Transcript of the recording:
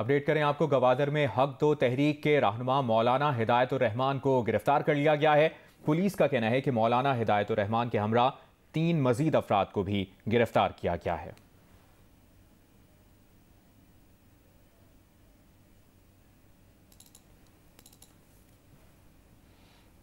update करें आपको गवादर में हक दो तहरीक के रहनुमा मौलाना रहमान को गिरफ्तार कर लिया गया है पुलिस का कहना है कि मौलाना रहमान के हमरा तीन मजीद अफराद को भी गिरफ्तार किया गया है